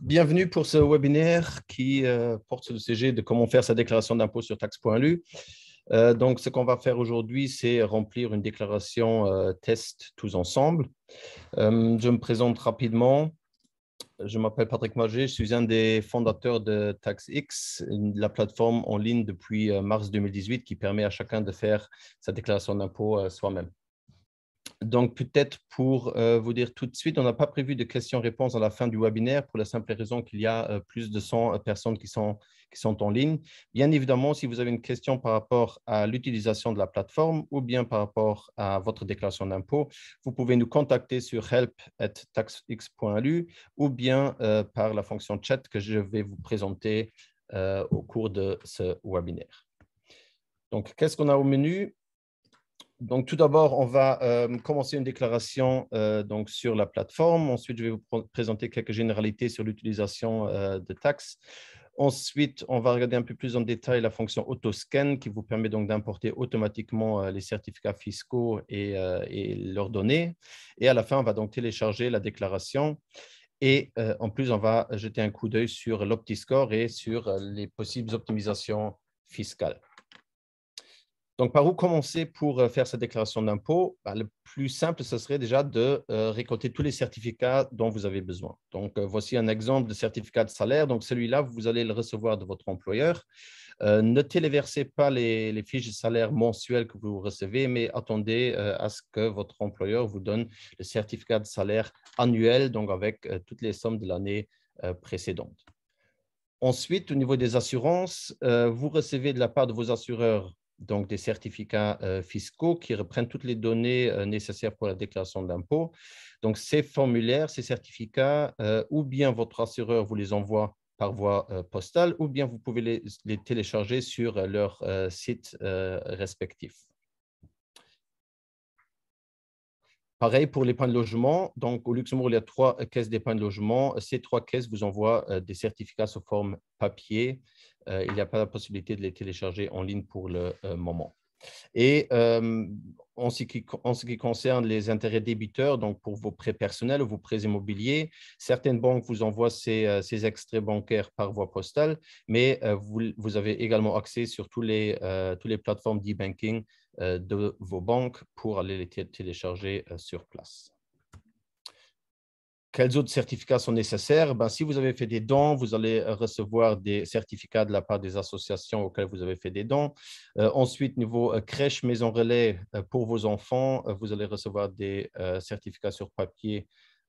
bienvenue pour ce webinaire qui euh, porte le sujet de comment faire sa déclaration d'impôt sur taxe.lu. Euh, donc, ce qu'on va faire aujourd'hui, c'est remplir une déclaration euh, test tous ensemble. je me présente rapidement. Je m'appelle Patrick Magé, je suis un des fondateurs de TaxX, la plateforme en ligne depuis mars 2018 qui permet à chacun de faire sa déclaration d'impôt soi-même. Donc, peut-être pour euh, vous dire tout de suite, on n'a pas prévu de questions-réponses à la fin du webinaire pour la simple raison qu'il y a euh, plus de 100 euh, personnes qui sont, qui sont en ligne. Bien évidemment, si vous avez une question par rapport à l'utilisation de la plateforme ou bien par rapport à votre déclaration d'impôt, vous pouvez nous contacter sur help.taxx.lu ou bien par la fonction chat que je vais vous présenter au cours de ce webinaire. Donc, qu'est-ce qu'on a au menu donc, tout d'abord, on va euh, commencer une déclaration euh, donc, sur la plateforme. Ensuite, je vais vous présenter quelques généralités sur l'utilisation euh, de taxes. Ensuite, on va regarder un peu plus en détail la fonction AutoScan qui vous permet donc d'importer automatiquement les certificats fiscaux et, et, leurs données. Et à la fin, on va donc télécharger la déclaration. Et en plus, on va jeter un coup d'œil sur l'OptiScore et sur les possibles optimisations fiscales. Donc, par où commencer pour euh, faire cette déclaration d'impôt bah, Le plus simple, ce serait déjà de euh, récolter tous les certificats dont vous avez besoin. Donc, euh, voici un exemple de certificat de salaire. Donc, celui-là, vous allez le recevoir de votre employeur. ne téléversez pas les, les, fiches de salaire mensuelles que vous recevez, mais attendez à ce que votre employeur vous donne le certificat de salaire annuel, donc avec toutes les sommes de l'année précédente. Ensuite, au niveau des assurances, vous recevez de la part de vos assureurs donc des certificats euh, fiscaux qui reprennent toutes les données euh, nécessaires pour la déclaration d'impôt. Donc ces formulaires, ces certificats, euh, ou bien votre assureur vous les envoie par voie postale, ou bien vous pouvez les, les télécharger sur leur site respectif. Pareil pour les pains de logement. Donc, au Luxembourg, il y a trois euh, caisses des pains de logement. Ces trois caisses vous envoient euh, des certificats sous forme papier. Euh, il n'y a pas la possibilité de les télécharger en ligne pour le moment. Et en ce, qui, concerne les intérêts débiteurs, donc pour vos prêts personnels ou vos prêts immobiliers, certaines banques vous envoient ces, extraits bancaires par voie postale, mais vous, avez également accès sur les, toutes les plateformes d'e-banking euh, de vos banques pour aller les télécharger euh, sur place. Quels autres certificats sont nécessaires ben, Si vous avez fait des dons, vous allez euh, recevoir des certificats de la part des associations auxquelles vous avez fait des dons. ensuite, niveau crèche, maison relais pour vos enfants, vous allez recevoir des certificats sur papier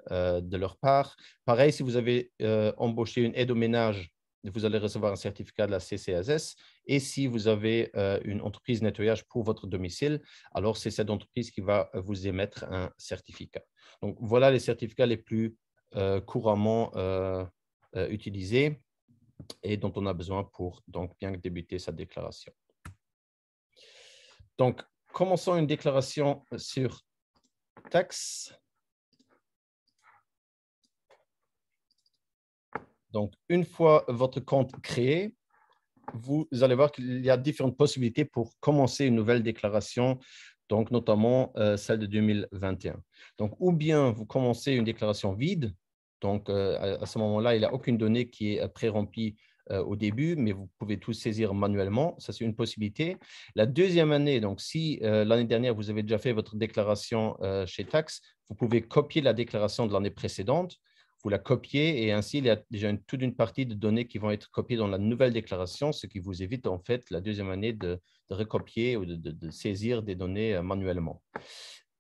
de leur part. Pareil, si vous avez embauché une aide au ménage vous allez recevoir un certificat de la CCSS Et si vous avez euh, une entreprise nettoyage pour votre domicile, alors c'est cette entreprise qui va euh, vous émettre un certificat. Donc voilà les certificats les plus euh, couramment utilisés et dont on a besoin pour donc bien débuter sa déclaration. Donc, commençons une déclaration sur taxes. Donc, une fois votre compte créé, vous allez voir qu'il y a différentes possibilités pour commencer une nouvelle déclaration, donc notamment euh, celle de 2021. Donc, ou bien vous commencez une déclaration vide, donc euh, à, ce moment-là, il n'y a aucune donnée qui est euh, pré-remplie au début, mais vous pouvez tout saisir manuellement, ça c'est une possibilité. La deuxième année, donc si l'année dernière vous avez déjà fait votre déclaration chez Tax, vous pouvez copier la déclaration de l'année précédente vous la copiez et ainsi il y a déjà toute une partie de données qui vont être copiées dans la nouvelle déclaration, ce qui vous évite en fait la deuxième année de, recopier ou de, de, saisir des données euh, manuellement.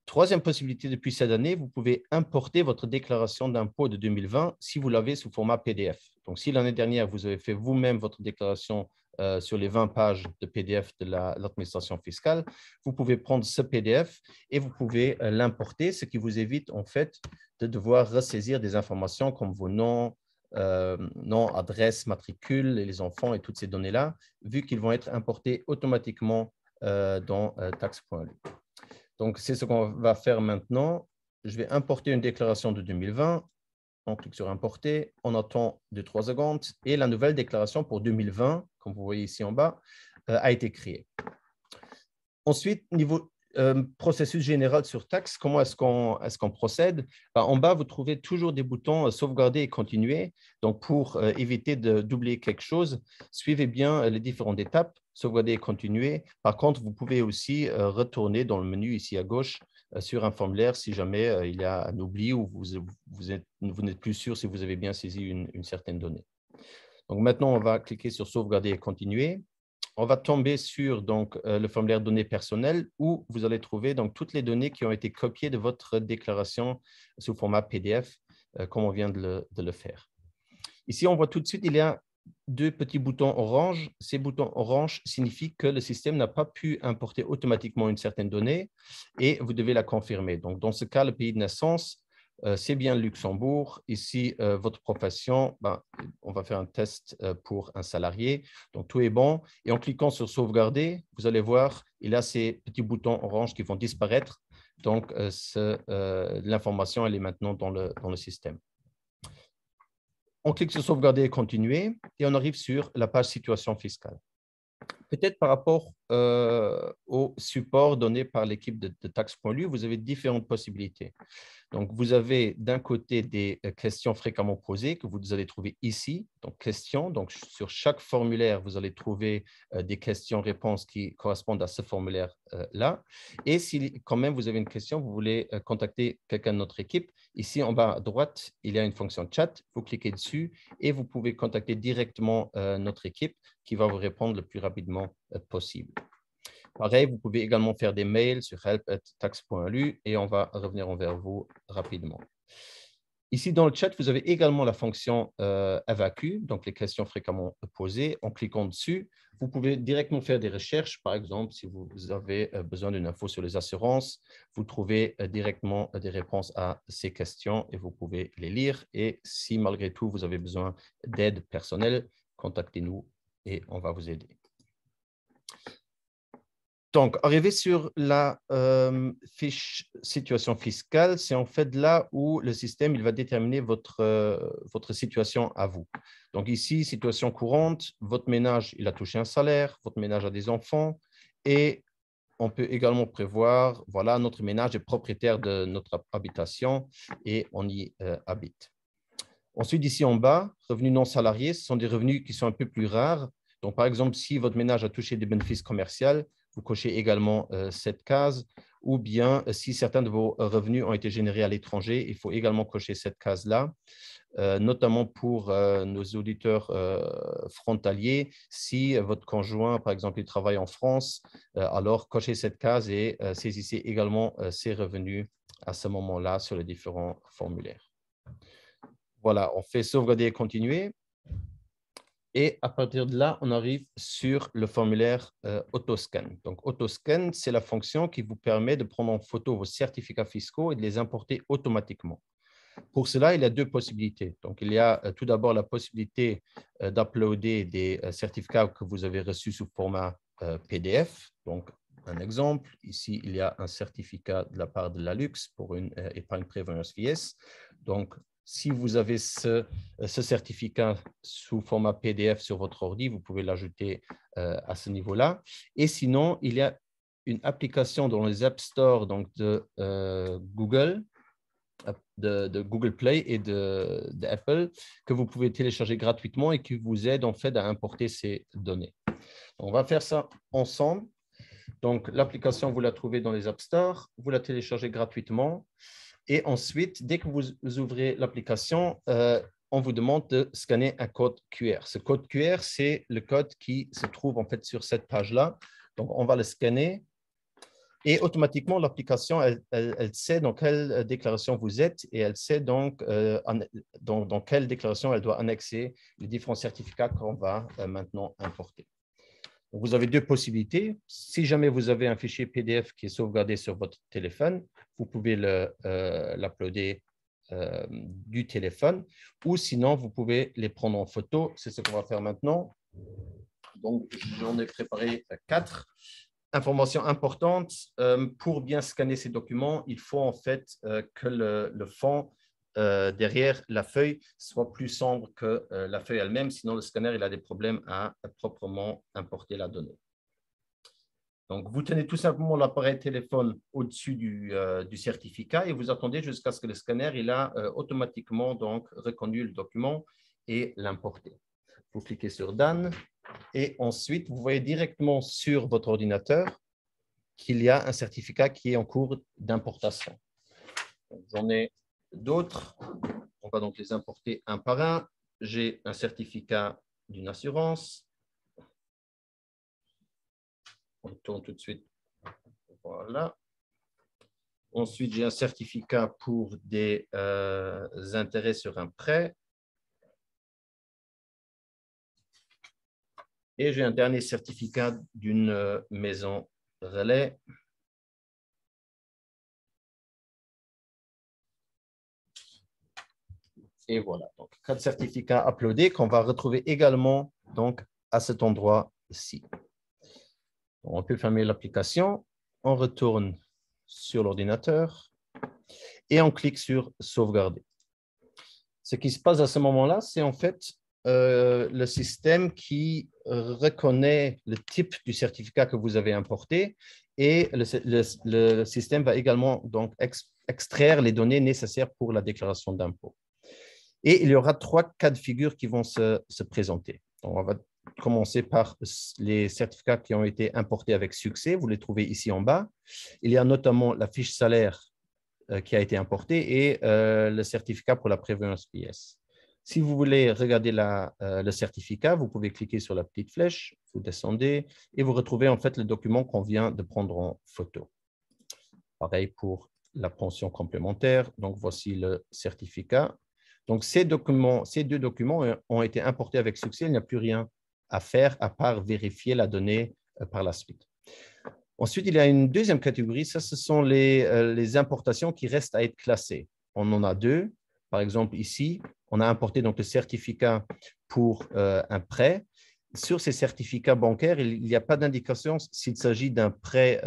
Troisième possibilité depuis cette année, vous pouvez importer votre déclaration d'impôt de 2020 si vous l'avez sous format PDF. Donc si l'année dernière vous avez fait vous-même votre déclaration euh, sur les 20 pages de PDF de l'administration fiscale. Vous pouvez prendre ce PDF et vous pouvez euh, l'importer, ce qui vous évite en fait de devoir ressaisir des informations comme vos noms, euh, noms, adresses, matricules, les enfants et toutes ces données-là, vu qu'ils vont être importés automatiquement euh, dans tax.lu. Donc, c'est ce qu'on va faire maintenant. Je vais importer une déclaration de 2020 on clique sur Importer, on attend 2-3 secondes et la nouvelle déclaration pour 2020, comme vous voyez ici en bas, euh, a été créée. Ensuite, niveau euh, processus général sur taxe, comment est-ce qu'on est procède bah, En bas, vous trouvez toujours des boutons euh, sauvegarder et continuer. Donc, pour éviter de doubler quelque chose, suivez bien les différentes étapes, sauvegarder et continuer. Par contre, vous pouvez aussi retourner dans le menu ici à gauche euh, sur un formulaire si jamais euh, il y a un oubli ou vous, n'êtes plus sûr si vous avez bien saisi une, certaine donnée. Donc maintenant, on va cliquer sur sauvegarder et continuer. On va tomber sur donc, euh, le formulaire données personnelles où vous allez trouver donc, toutes les données qui ont été copiées de votre déclaration sous format PDF, comme on vient de le, de le faire. Ici, on voit tout de suite, il y a deux petits boutons orange. Ces boutons orange signifient que le système n'a pas pu importer automatiquement une certaine donnée et vous devez la confirmer. Donc, dans ce cas, le pays de naissance, euh, c'est bien Luxembourg. Ici, euh, votre profession, ben, on va faire un test euh, pour un salarié. Donc, tout est bon. Et en cliquant sur sauvegarder, vous allez voir, il a ces petits boutons orange qui vont disparaître. Donc, l'information, elle est maintenant dans le système. On clique sur sauvegarder et continuer et on arrive sur la page situation fiscale peut-être par rapport euh, au support donné par l'équipe de, de vous avez différentes possibilités. Donc, vous avez d'un côté des euh, questions fréquemment posées que vous allez trouver ici, donc questions. Donc, sur chaque formulaire, vous allez trouver euh, des questions-réponses qui correspondent à ce formulaire-là. Et si quand même vous avez une question, vous voulez contacter quelqu'un de notre équipe, ici en bas à droite, il y a une fonction chat. Vous cliquez dessus et vous pouvez contacter directement notre équipe qui va vous répondre le plus rapidement euh, possible. Pareil, vous pouvez également faire des mails sur help.tax.lu et on va revenir envers vous rapidement. Ici, dans le chat, vous avez également la fonction euh, donc les questions fréquemment posées. En cliquant dessus, vous pouvez directement faire des recherches. Par exemple, si vous avez euh, besoin d'une info sur les assurances, vous trouvez euh, directement des réponses à ces questions et vous pouvez les lire. Et si malgré tout, vous avez besoin d'aide personnelle, contactez-nous et on va vous aider. Donc, arrivé sur la euh, fiche situation fiscale, c'est en fait là où le système il va déterminer votre, euh, votre situation à vous. Donc ici, situation courante, votre ménage, il a touché un salaire, votre ménage a des enfants, et on peut également prévoir, voilà, notre ménage est propriétaire de notre habitation et on y euh, habite. Ensuite, ici en bas, revenus non salariés, ce sont des revenus qui sont un peu plus rares, donc, par exemple, si votre ménage a touché des bénéfices commerciaux, vous cochez également euh, cette case. Ou bien, euh, si certains de vos euh, revenus ont été générés à l'étranger, il faut également cocher cette case-là. notamment pour nos auditeurs frontaliers. Si votre conjoint, par exemple, travaille en France, alors cochez cette case et saisissez également ses revenus à ce moment-là sur les différents formulaires. Voilà, on fait sauvegarder et continuer. Et à partir de là, on arrive sur le formulaire euh, Autoscan. Donc, Autoscan, c'est la fonction qui vous permet de prendre en photo vos certificats fiscaux et de les importer automatiquement. Pour cela, il y a deux possibilités. Donc, il y a euh, tout d'abord la possibilité euh, d'uploader des certificats que vous avez reçus sous format PDF. Donc, un exemple, ici, il y a un certificat de la part de la Lux pour une épargne prévoyance VIES. Donc, si vous avez ce, euh, certificat sous format PDF sur votre ordi, vous pouvez l'ajouter euh, à ce niveau-là. Et sinon, il y a une application dans les App Store donc de euh, Google, de, Google Play et d'Apple de, que vous pouvez télécharger gratuitement et qui vous aide en fait à importer ces données. On va faire ça ensemble. Donc, l'application, vous la trouvez dans les App Store, vous la téléchargez gratuitement. Et ensuite, dès que vous ouvrez l'application, euh, on vous demande de scanner un code QR. Ce code QR, c'est le code qui se trouve en fait sur cette page-là. Donc, on va le scanner et automatiquement, l'application, elle, sait dans quelle euh, déclaration vous êtes et elle sait donc euh, dans, quelle déclaration elle doit annexer les différents certificats qu'on va maintenant importer. Vous avez deux possibilités. Si jamais vous avez un fichier PDF qui est sauvegardé sur votre téléphone, vous pouvez euh, l'uploader euh, du téléphone ou sinon vous pouvez les prendre en photo. C'est ce qu'on va faire maintenant. Donc, j'en ai préparé quatre. Information importante, euh, pour bien scanner ces documents, il faut en fait que le, le fond euh, derrière la feuille soit plus sombre que euh, la feuille elle-même, sinon le scanner il a des problèmes à, proprement importer la donnée. Donc, vous tenez tout simplement l'appareil téléphone au-dessus du, euh, certificat et vous attendez jusqu'à ce que le scanner il a automatiquement donc, reconnu le document et l'importé. Vous cliquez sur Dan et ensuite, vous voyez directement sur votre ordinateur qu'il y a un certificat qui est en cours d'importation. J'en ai d'autres. On va donc les importer un par un. J'ai un certificat d'une assurance. On tourne tout de suite. Voilà. Ensuite, j'ai un certificat pour des euh, intérêts sur un prêt. Et j'ai un dernier certificat d'une euh, maison relais. Et voilà, donc quatre certificats uploadés qu'on va retrouver également donc, à cet endroit-ci. On peut fermer l'application, on retourne sur l'ordinateur et on clique sur sauvegarder. Ce qui se passe à ce moment-là, c'est en fait euh, le système qui reconnaît le type du certificat que vous avez importé et le, système va également donc extraire les données nécessaires pour la déclaration d'impôt. Et il y aura trois cas de figure qui vont se, se présenter. on va commencer par les certificats qui ont été importés avec succès. Vous les trouvez ici en bas. Il y a notamment la fiche salaire euh, qui a été importée et euh, le certificat pour la prévoyance pièce. Si vous voulez regarder la, euh, le certificat, vous pouvez cliquer sur la petite flèche, vous descendez et vous retrouvez en fait le document qu'on vient de prendre en photo. Pareil pour la pension complémentaire. Donc, voici le certificat donc, ces, deux documents ont été importés avec succès. Il n'y a plus rien à faire à part vérifier la donnée euh, par la suite. Ensuite, il y a une deuxième catégorie. Ça, ce sont euh, les, importations qui restent à être classées. On en a deux. Par exemple, ici, on a importé donc le certificat pour euh, un prêt. Sur ces certificats bancaires, il n'y a pas d'indication s'il s'agit d'un prêt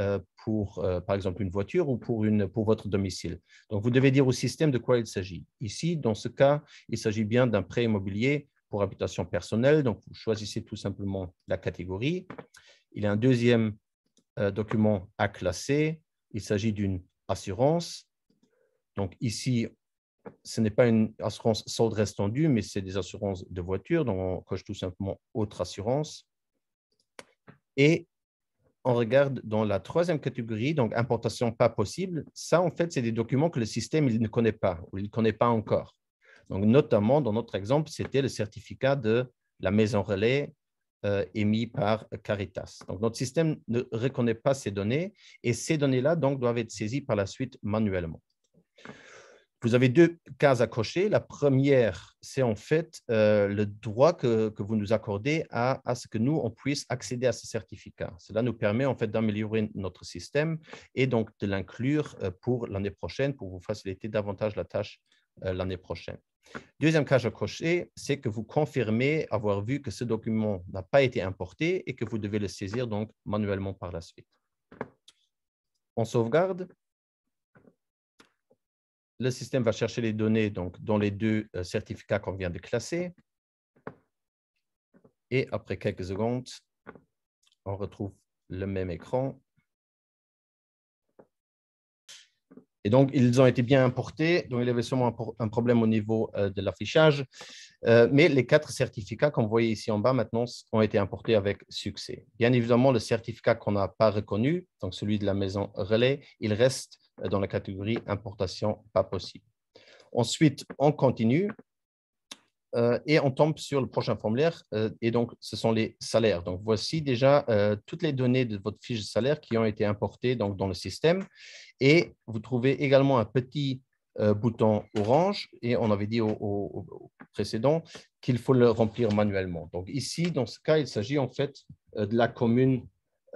pour, euh, par exemple, une voiture ou pour, une, pour votre domicile. Donc, vous devez dire au système de quoi il s'agit. Ici, dans ce cas, il s'agit bien d'un prêt immobilier pour habitation personnelle. Donc, vous choisissez tout simplement la catégorie. Il y a un deuxième euh, document à classer. Il s'agit d'une assurance. Donc, ici, ce n'est pas une assurance solde restendue, mais c'est des assurances de voiture. Donc, on coche tout simplement autre assurance. Et on regarde dans la troisième catégorie, donc importation pas possible, ça, en fait, c'est des documents que le système il ne connaît pas ou il ne connaît pas encore. Donc, notamment, dans notre exemple, c'était le certificat de la maison relais euh, émis par Caritas. Donc, notre système ne reconnaît pas ces données et ces données-là, donc, doivent être saisies par la suite manuellement. Vous avez deux cases à cocher. La première, c'est en fait euh, le droit que, vous nous accordez à, ce que nous, on puisse accéder à ce certificat. Cela nous permet en fait d'améliorer notre système et donc de l'inclure euh, pour l'année prochaine, pour vous faciliter davantage la tâche euh, l'année prochaine. Deuxième cas à cocher, c'est que vous confirmez avoir vu que ce document n'a pas été importé et que vous devez le saisir donc manuellement par la suite. On sauvegarde le système va chercher les données donc, dans les deux euh, certificats qu'on vient de classer. Et après quelques secondes, on retrouve le même écran. Et donc, ils ont été bien importés. Donc, il y avait sûrement un problème au niveau euh, de l'affichage. Euh, mais les quatre certificats qu'on voyait ici en bas maintenant ont été importés avec succès. Bien évidemment, le certificat qu'on n'a pas reconnu, donc celui de la maison relais, il reste euh, dans la catégorie importation pas possible. Ensuite, on continue euh, et on tombe sur le prochain formulaire. Euh, et donc, ce sont les salaires. Donc, voici déjà toutes les données de votre fiche de salaire qui ont été importées donc, dans le système. Et vous trouvez également un petit bouton orange. Et on avait dit au précédent qu'il faut le remplir manuellement. Donc, ici, dans ce cas, il s'agit en fait de la commune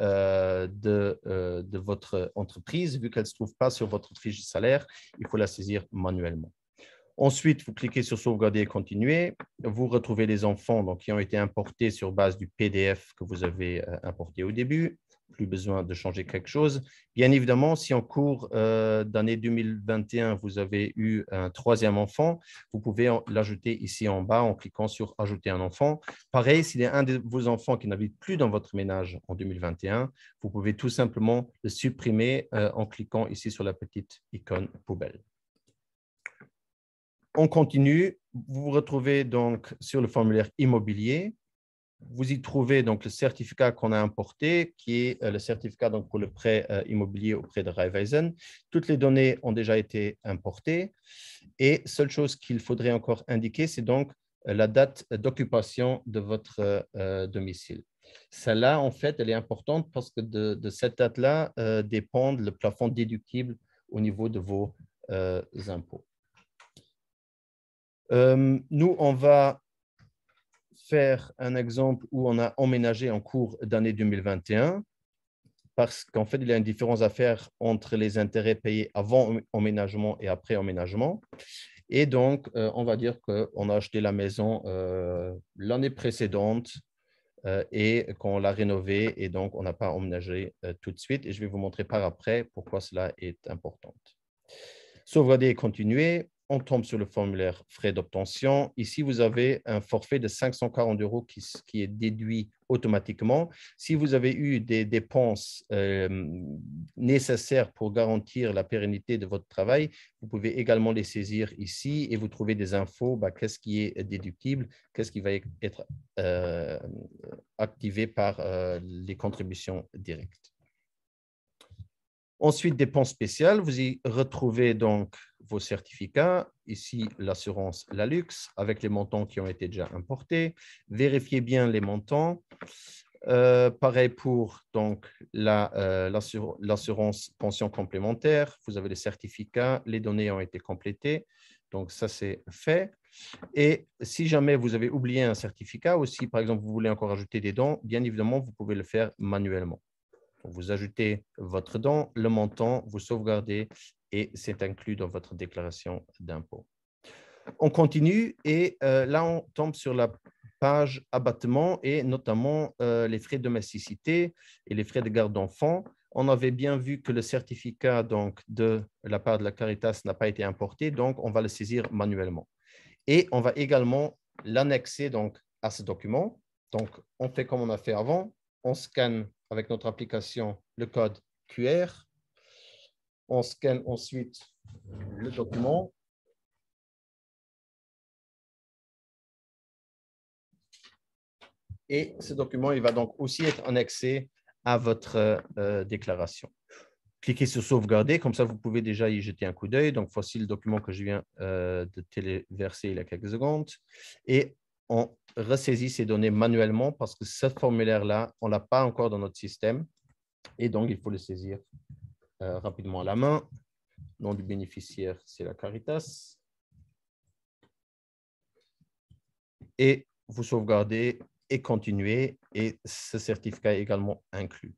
euh, euh, de, votre entreprise. Vu qu'elle ne se trouve pas sur votre fiche de salaire, il faut la saisir manuellement. Ensuite, vous cliquez sur sauvegarder et continuer. Vous retrouvez les enfants donc, qui ont été importés sur base du PDF que vous avez euh, importé au début plus besoin de changer quelque chose. Bien évidemment, si en cours euh, d'année 2021, vous avez eu un troisième enfant, vous pouvez l'ajouter ici en bas en cliquant sur Ajouter un enfant. Pareil, s'il y a un de vos enfants qui n'habite plus dans votre ménage en 2021, vous pouvez tout simplement le supprimer euh, en cliquant ici sur la petite icône poubelle. On continue. Vous vous retrouvez donc sur le formulaire immobilier vous y trouvez donc le certificat qu'on a importé, qui est euh, le certificat donc pour le prêt euh, immobilier auprès de Raiffeisen. Toutes les données ont déjà été importées. Et seule chose qu'il faudrait encore indiquer, c'est donc euh, la date d'occupation de votre domicile. Celle-là, en fait, elle est importante parce que de, cette date-là dépend le plafond déductible au niveau de vos impôts. nous, on va faire un exemple où on a emménagé en cours d'année 2021, parce qu'en fait, il y a une différence à faire entre les intérêts payés avant emménagement et après emménagement. Et donc, euh, on va dire qu'on a acheté la maison euh, l'année précédente euh, et qu'on l'a rénovée et donc on n'a pas emménagé tout de suite. Et je vais vous montrer par après pourquoi cela est important. Sauvegarder et continuer on tombe sur le formulaire frais d'obtention. Ici, vous avez un forfait de 540 euros qui, qui est déduit automatiquement. Si vous avez eu des dépenses euh, nécessaires pour garantir la pérennité de votre travail, vous pouvez également les saisir ici et vous trouvez des infos, bah, qu'est-ce qui est déductible, qu'est-ce qui va e-, être euh, activé par euh, les contributions directes. Ensuite, dépenses spéciales, vous y retrouvez donc vos certificats, ici l'assurance la avec les montants qui ont été déjà importés. Vérifiez bien les montants. Euh, pareil pour donc euh, l'assurance la, pension complémentaire. Vous avez les certificats, les données ont été complétées. Donc ça, c'est fait. Et si jamais vous avez oublié un certificat ou si, par exemple, vous voulez encore ajouter des dons, bien évidemment, vous pouvez le faire manuellement. Vous ajoutez votre don, le montant, vous sauvegardez et c'est inclus dans votre déclaration d'impôt. On continue et euh, là, on tombe sur la page abattement et notamment euh, les frais de domesticité et les frais de garde d'enfants. On avait bien vu que le certificat donc, de la part de la Caritas n'a pas été importé, donc on va le saisir manuellement. Et on va également l'annexer donc à ce document. Donc, on fait comme on a fait avant, on scanne avec notre application le code QR. On scanne ensuite le document. Et ce document, il va donc aussi être annexé à votre euh, déclaration. Cliquez sur sauvegarder, comme ça vous pouvez déjà y jeter un coup d'œil. Donc voici le document que je viens euh, de téléverser il y a quelques secondes. Et on ressaisit ces données manuellement parce que ce formulaire-là, on ne l'a pas encore dans notre système. Et donc, il faut le saisir euh, rapidement à la main. Nom du bénéficiaire, c'est la Caritas. Et vous sauvegardez et continuez. Et ce certificat est également inclus.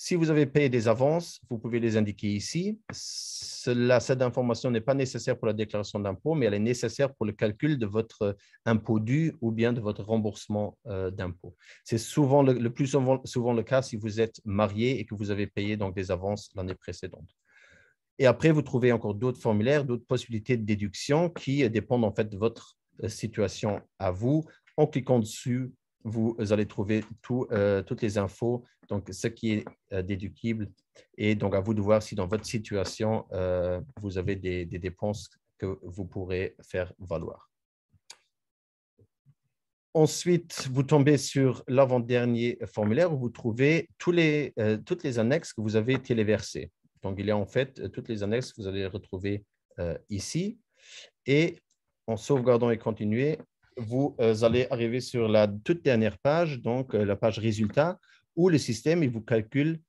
Si vous avez payé des avances, vous pouvez les indiquer ici. Cela, cette information n'est pas nécessaire pour la déclaration d'impôt, mais elle est nécessaire pour le calcul de votre euh, impôt dû ou bien de votre remboursement euh, d'impôt. C'est souvent le, plus souvent, le cas si vous êtes marié et que vous avez payé donc des avances l'année précédente. Et après, vous trouvez encore d'autres formulaires, d'autres possibilités de déduction qui dépendent en fait de votre euh, situation à vous en cliquant dessus vous allez trouver euh, toutes les infos, donc ce qui est euh, déductible. Et donc, à vous de voir si dans votre situation, euh, vous avez des, dépenses que vous pourrez faire valoir. Ensuite, vous tombez sur l'avant-dernier formulaire où vous trouvez tous les, toutes les annexes que vous avez téléversées. Donc, il y a en fait toutes les annexes que vous allez retrouver ici. Et en sauvegardant et continuer, vous euh, allez arriver sur la toute dernière page, donc euh, la page résultat, où le système vous calcule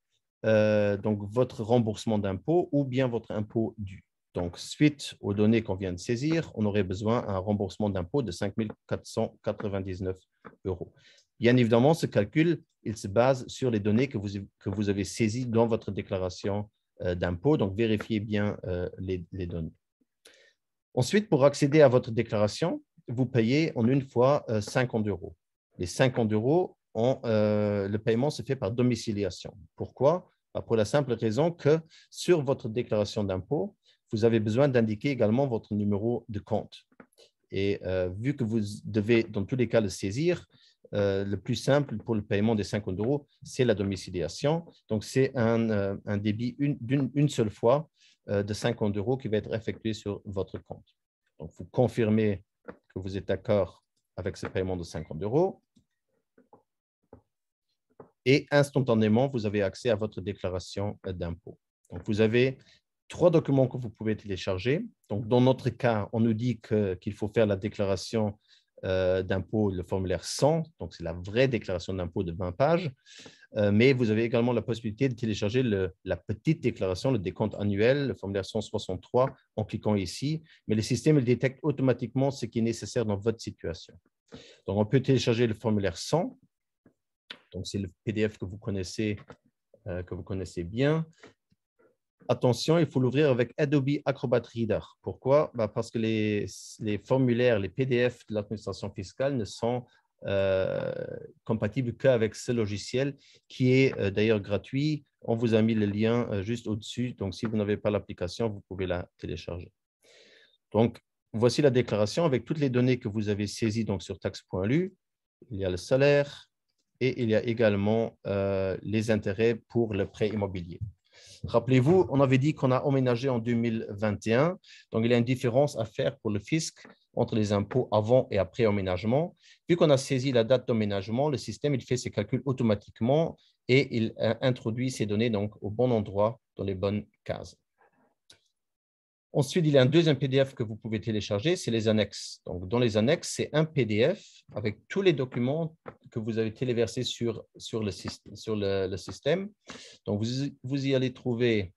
euh, donc votre remboursement d'impôt ou bien votre impôt dû. Donc, suite aux données qu'on vient de saisir, on aurait besoin d'un remboursement d'impôt de 5 499 euros. Bien évidemment, ce calcul, il se base sur les données que vous, que vous avez saisies dans votre déclaration d'impôt. Donc, vérifiez bien les, les données. Ensuite, pour accéder à votre déclaration, vous payez en une fois 50 euh, euros. Les 50 euros, ont, euh, le paiement se fait par domiciliation. Pourquoi bah, Pour la simple raison que sur votre déclaration d'impôt, vous avez besoin d'indiquer également votre numéro de compte. Et euh, vu que vous devez dans tous les cas le saisir, le plus simple pour le paiement des 50 euros, c'est la domiciliation. Donc, c'est un, débit d'une seule fois de 50 euros qui va être effectué sur votre compte. Donc, vous confirmez que vous êtes d'accord avec ce paiement de 50 euros. Et instantanément, vous avez accès à votre déclaration d'impôt. Donc, vous avez trois documents que vous pouvez télécharger. Donc, dans notre cas, on nous dit qu'il faut faire la déclaration euh, d'impôt, le formulaire 100. Donc, c'est la vraie déclaration d'impôt de 20 pages. Euh, mais vous avez également la possibilité de télécharger la petite déclaration, le décompte annuel, le formulaire 163, en cliquant ici. Mais le système il détecte automatiquement ce qui est nécessaire dans votre situation. Donc, on peut télécharger le formulaire 100. Donc, c'est le PDF que vous connaissez, euh, que vous connaissez bien attention, il faut l'ouvrir avec Adobe Acrobat Reader. Pourquoi bah, Parce que les, les, formulaires, les PDF de l'administration fiscale ne sont euh, compatible qu'avec ce logiciel qui est euh, d'ailleurs gratuit. On vous a mis le lien euh, juste au-dessus. Donc, si vous n'avez pas l'application, vous pouvez la télécharger. Donc, voici la déclaration avec toutes les données que vous avez saisies donc, sur taxe.lu. Il y a le salaire et il y a également les intérêts pour le prêt immobilier. Rappelez-vous, on avait dit qu'on a emménagé en 2021, donc il y a une différence à faire pour le fisc entre les impôts avant et après emménagement. Vu qu'on a saisi la date d'emménagement, le système il fait ses calculs automatiquement et il euh, introduit ces données donc au bon endroit, dans les bonnes cases. Ensuite, il y a un deuxième PDF que vous pouvez télécharger, c'est les annexes. Donc, dans les annexes, c'est un PDF avec tous les documents que vous avez téléversés sur, sur, le, système. Donc, vous, vous y allez trouver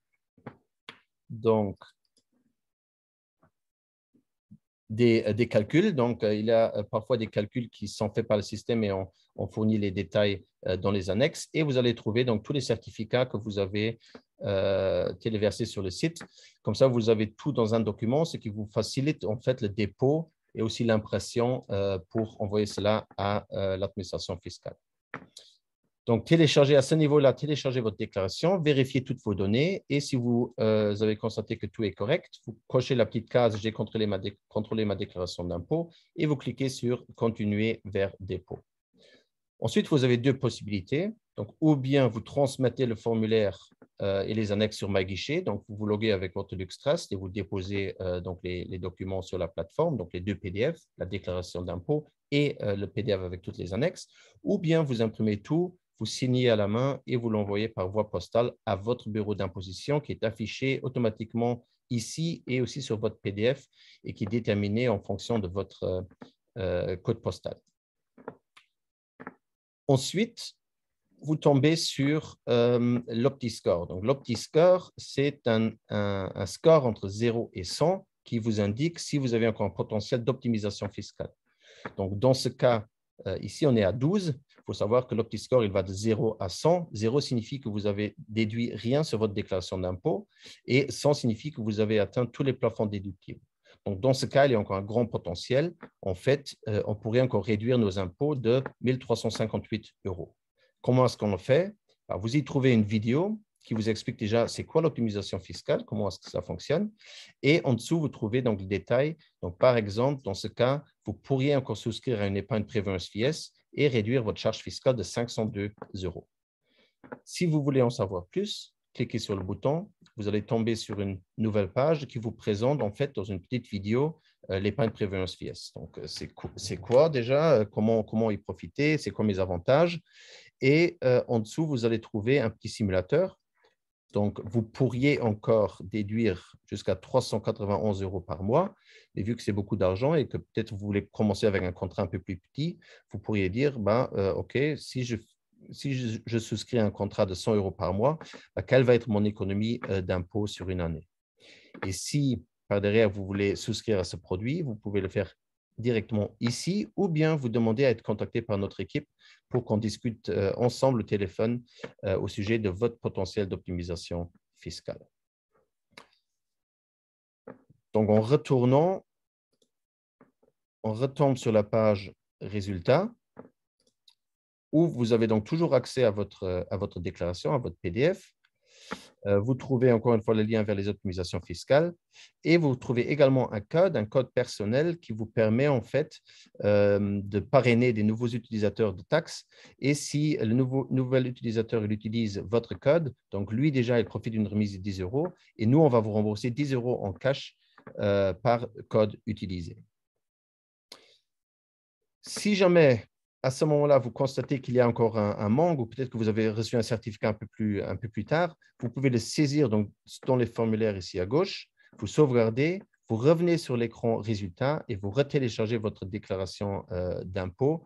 donc, euh, des, calculs. Donc, euh, il y a euh, parfois des calculs qui sont faits par le système et on, fournit les détails dans les annexes. Et vous allez trouver donc tous les certificats que vous avez téléversés sur le site. Comme ça, vous avez tout dans un document, ce qui vous facilite en fait le dépôt et aussi l'impression pour envoyer cela à l'administration fiscale. Donc, téléchargez à ce niveau-là, téléchargez votre déclaration, vérifiez toutes vos données et si vous euh, avez constaté que tout est correct, vous cochez la petite case J'ai contrôlé ma, déclaration d'impôt et vous cliquez sur Continuer vers dépôt. Ensuite, vous avez deux possibilités. Donc, ou bien vous transmettez le formulaire euh, et les annexes sur ma Donc, vous vous loguez avec votre Luxtrust et vous déposez euh, donc les, les, documents sur la plateforme, donc les deux PDF, la déclaration d'impôt et le PDF avec toutes les annexes. Ou bien vous imprimez tout vous signez à la main et vous l'envoyez par voie postale à votre bureau d'imposition qui est affiché automatiquement ici et aussi sur votre PDF et qui est déterminé en fonction de votre euh, euh, code postal. Ensuite, vous tombez sur euh, l'OptiScore. Donc, l'OptiScore, c'est un, un score entre 0 et 100 qui vous indique si vous avez encore un potentiel d'optimisation fiscale. Donc, dans ce cas, euh, ici, on est à 12. Il faut savoir que l'OptiScore, il va de 0 à 100. 0 signifie que vous avez déduit rien sur votre déclaration d'impôt et 100 signifie que vous avez atteint tous les plafonds déductibles. Donc, dans ce cas, il y a encore un grand potentiel. En fait, euh, on pourrait encore réduire nos impôts de 1358 euros. Comment est-ce qu'on le fait Vous y trouvez une vidéo qui vous explique déjà c'est quoi l'optimisation fiscale, comment est-ce que ça fonctionne. Et en dessous, vous trouvez donc le détail. Donc, par exemple, dans ce cas, vous pourriez encore souscrire à une épargne prévoyance FIES et réduire votre charge fiscale de 502 euros. Si vous voulez en savoir plus, cliquez sur le bouton. Vous allez tomber sur une nouvelle page qui vous présente, en fait, dans une petite vidéo, euh, l'épargne prévoyance FIES. Donc, euh, c'est quoi déjà euh, comment, comment y profiter C'est quoi mes avantages Et en dessous, vous allez trouver un petit simulateur donc, vous pourriez encore déduire jusqu'à 391 euros par mois, mais vu que c'est beaucoup d'argent et que peut-être vous voulez commencer avec un contrat un peu plus petit, vous pourriez dire, ben, euh, OK, si je si je, souscris un contrat de 100 euros par mois, ben, quelle va être mon économie euh, d'impôt sur une année Et si par derrière, vous voulez souscrire à ce produit, vous pouvez le faire directement ici ou bien vous demandez à être contacté par notre équipe pour qu'on discute euh, ensemble au téléphone euh, au sujet de votre potentiel d'optimisation fiscale. Donc, en retournant, on retombe sur la page résultats où vous avez donc toujours accès à votre déclaration, à votre PDF. Euh, vous trouvez encore une fois le lien vers les optimisations fiscales et vous trouvez également un code, un code personnel qui vous permet en fait euh, de parrainer des nouveaux utilisateurs de taxes. Et si le nouveau, nouvel utilisateur il utilise votre code, donc lui déjà il profite d'une remise de 10 euros et nous on va vous rembourser 10 euros en cash euh, par code utilisé. Si jamais à ce moment-là, vous constatez qu'il y a encore un, manque ou peut-être que vous avez reçu un certificat un peu, plus, un peu plus tard, vous pouvez le saisir donc, dans les formulaires ici à gauche, vous sauvegardez, vous revenez sur l'écran résultat et vous retéléchargez votre déclaration euh, d'impôt.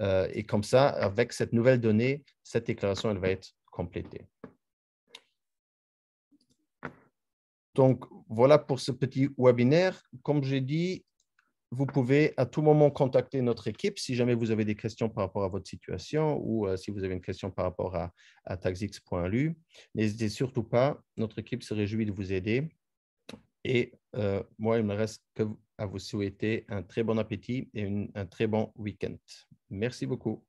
Euh, et comme ça, avec cette nouvelle donnée, cette déclaration, elle va être complétée. Donc, voilà pour ce petit webinaire. Comme j'ai dit, vous pouvez à tout moment contacter notre équipe si jamais vous avez des questions par rapport à votre situation ou euh, si vous avez une question par rapport à, taxix.lu. N'hésitez surtout pas, notre équipe se réjouit de vous aider. Et euh, moi, il me reste que à vous souhaiter un très bon appétit et un très bon week-end. Merci beaucoup.